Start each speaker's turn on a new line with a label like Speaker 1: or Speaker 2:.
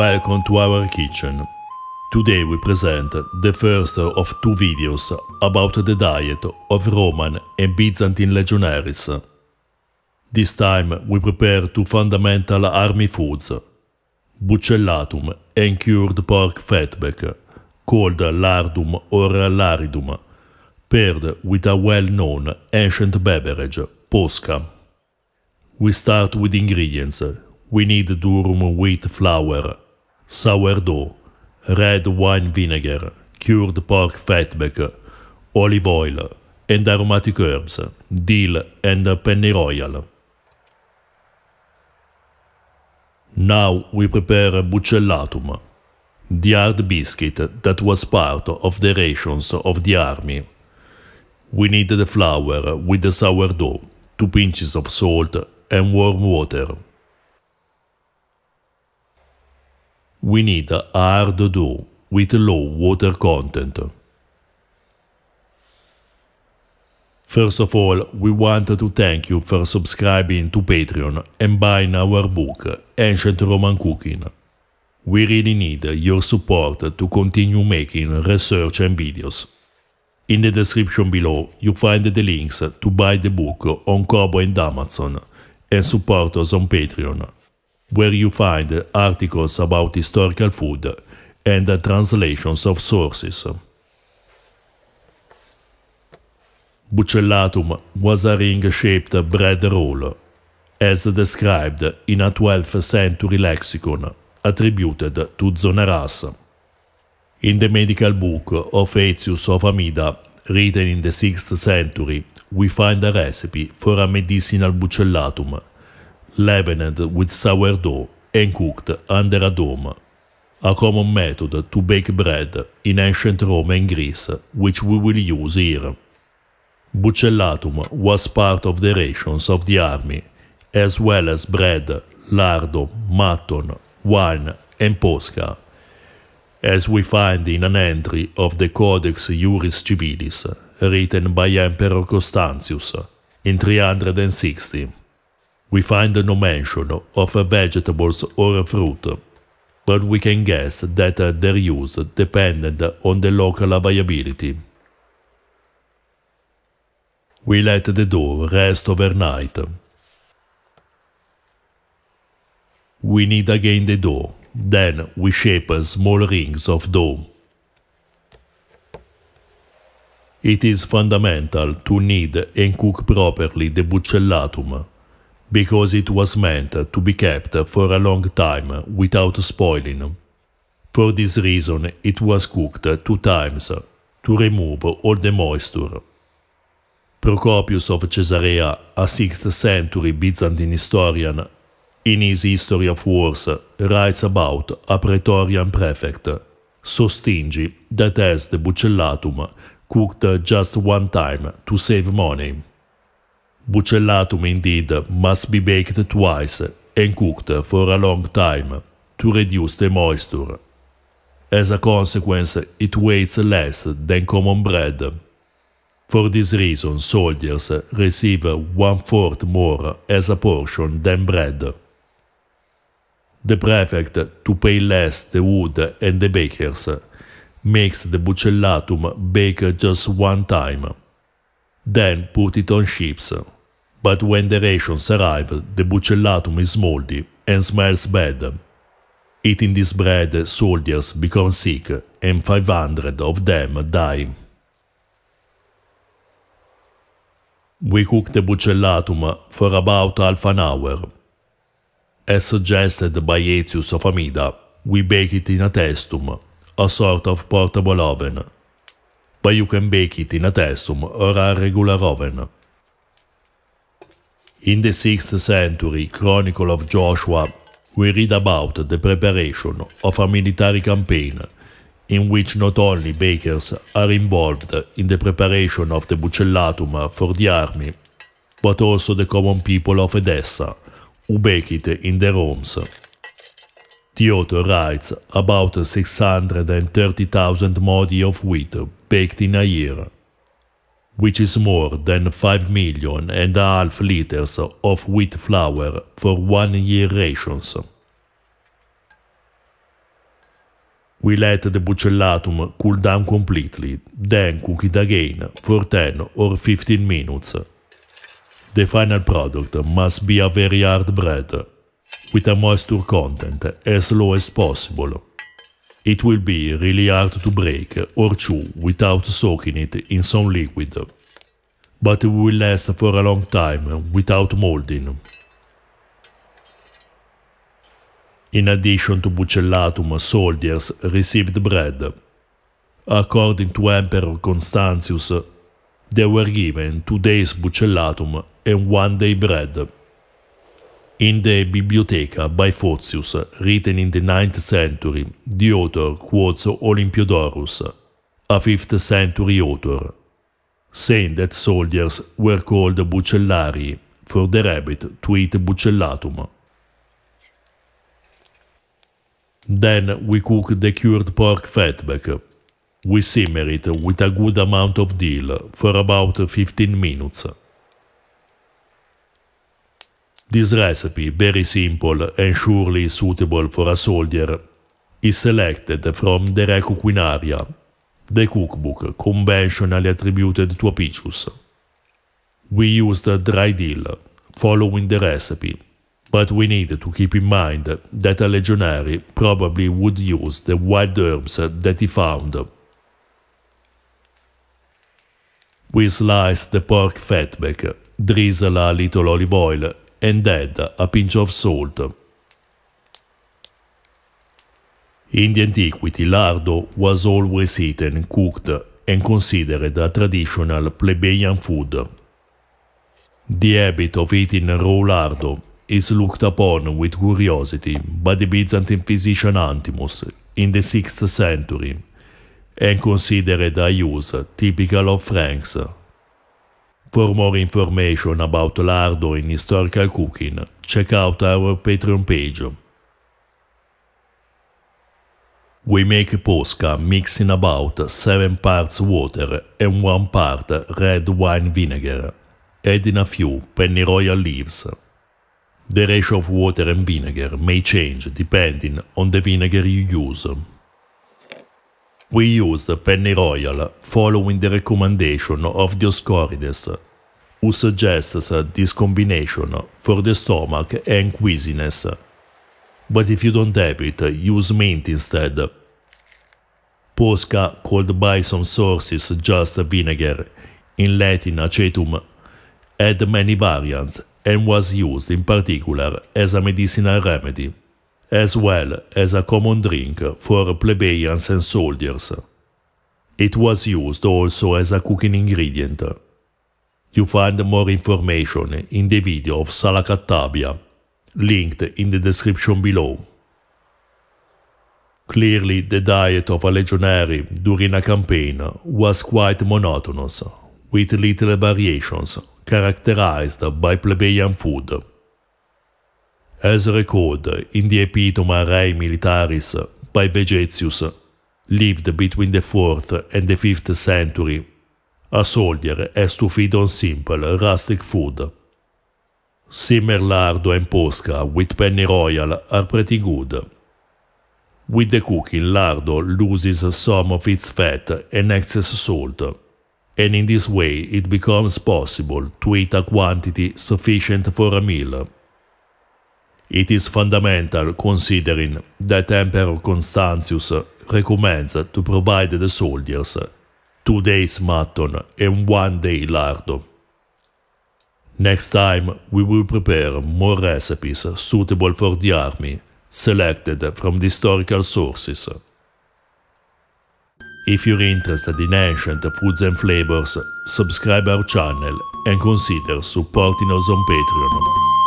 Speaker 1: welcome to our kitchen. Today we present the first of two videos about the diet of Roman and Byzantine legionaries. This time we prepare two fundamental army foods, buccellatum and cured pork fatback, called lardum or laridum, paired with a well-known ancient beverage, posca. We start with ingredients. We need durum wheat flour, sourdough, red wine vinegar, cured pork fatback, olive oil, and aromatic herbs, dill and pennyroyal. Now we prepare buccellatum, the hard biscuit that was part of the rations of the army. We need the flour with the sourdough, two pinches of salt and warm water. we need a hard dough with low water content. First of all, we want to thank you for subscribing to Patreon and buying our book, Ancient Roman Cooking. We really need your support to continue making research and videos. In the description below, you find the links to buy the book on Kobo and Amazon and support us on Patreon where you find articles about historical food and translations of sources. Bucellatum was a ring-shaped bread roll, as described in a 12th century lexicon attributed to Zonaras. In the medical book of Aetius of Amida, written in the 6th century, we find a recipe for a medicinal bucellatum leavened with sourdough and cooked under a dome. A common method to bake bread in ancient Rome and Greece, which we will use here. Bucellatum was part of the rations of the army, as well as bread, lardo, mutton, wine, and posca, as we find in an entry of the Codex Juris Civilis, written by Emperor Constantius in 360. We find no mention of vegetables or fruit, but we can guess that their use depended on the local availability. We let the dough rest overnight. We knead again the dough, then we shape small rings of dough. It is fundamental to knead and cook properly the buccellatum because it was meant to be kept for a long time without spoiling. For this reason it was cooked two times to remove all the moisture. Procopius of Caesarea, a 6th century Byzantine historian, in his history of wars, writes about a praetorian prefect, so stingy that as the bucellatum cooked just one time to save money. Bucellatum indeed must be baked twice and cooked for a long time to reduce the moisture. As a consequence, it weighs less than common bread. For this reason, soldiers receive one-fourth more as a portion than bread. The prefect, to pay less the wood and the bakers, makes the bucellatum bake just one time, then put it on ships but when the rations arrive, the buccellatum is moldy and smells bad. Eating this bread, soldiers become sick and 500 of them die. We cook the buccellatum for about half an hour. As suggested by Etius of Amida, we bake it in a testum, a sort of portable oven. But you can bake it in a testum or a regular oven. In the 6th century Chronicle of Joshua, we read about the preparation of a military campaign in which not only bakers are involved in the preparation of the bucellatum for the army, but also the common people of Edessa, who bake it in their homes. The author writes about 630,000 modi of wheat baked in a year, which is more than 5 million and a half liters of wheat flour for one year rations. We let the buccellatum cool down completely, then cook it again for 10 or 15 minutes. The final product must be a very hard bread, with a moisture content as low as possible. It will be really hard to break or chew without soaking it in some liquid. But it will last for a long time without molding. In addition to Bucellatum, soldiers received bread. According to Emperor Constantius, they were given two days Bucellatum and one day bread. In the Bibliotheca by Phocius, written in the 9th century, the author quotes Olympiodorus, a 5th century author, saying that soldiers were called bucellari for the rabbit to eat bucellatum. Then we cook the cured pork fatback. We simmer it with a good amount of dill for about 15 minutes. This recipe, very simple and surely suitable for a soldier, is selected from the Recuquinaria, the cookbook conventionally attributed to Apicius. We used dried eel, following the recipe, but we need to keep in mind that a legionary probably would use the wild herbs that he found. We slice the pork fatback, drizzle a little olive oil and add A Pinch of Salt. In the antiquity, lardo was always eaten, cooked, and considered a traditional plebeian food. The habit of eating raw lardo is looked upon with curiosity by the Byzantine physician Antimus in the 6th century and considered a use typical of Franks For more information about lardo in historical cooking, check out our Patreon page. We make Posca mixing about 7 parts water and 1 part red wine vinegar, adding a few pennyroyal leaves. The ratio of water and vinegar may change depending on the vinegar you use we used Penny pennyroyal following the recommendation of Dioscorides, who suggests this combination for the stomach and queasiness. But if you don't have it, use mint instead. Posca, called by some sources just vinegar, in Latin acetum, had many variants and was used in particular as a medicinal remedy. as well as a common drink for plebeians and soldiers. It was used also as a cooking ingredient. You find more information in the video of Salacattabia, linked in the description below. Clearly, the diet of a legionary during a campaign was quite monotonous, with little variations characterized by plebeian food. Esere quod, in diepituma rei militaris, vegetius lived between the 4th and the 5th century. A soldier has to feed on simple, rustic food. Simmer lardo and Posca with penny royal are pretty good. With the cooking, lardo loses some of its fat and excess salt, and in this way it becomes possible to eat a quantity sufficient for a meal. It is fundamental considering that Emperor Constantius recommends to provide the soldiers two days mutton and one day lardo. Next time we will prepare more recipes suitable for the army, selected from the historical sources. If you're interested in ancient foods and flavors, subscribe our channel and consider supporting us on Patreon.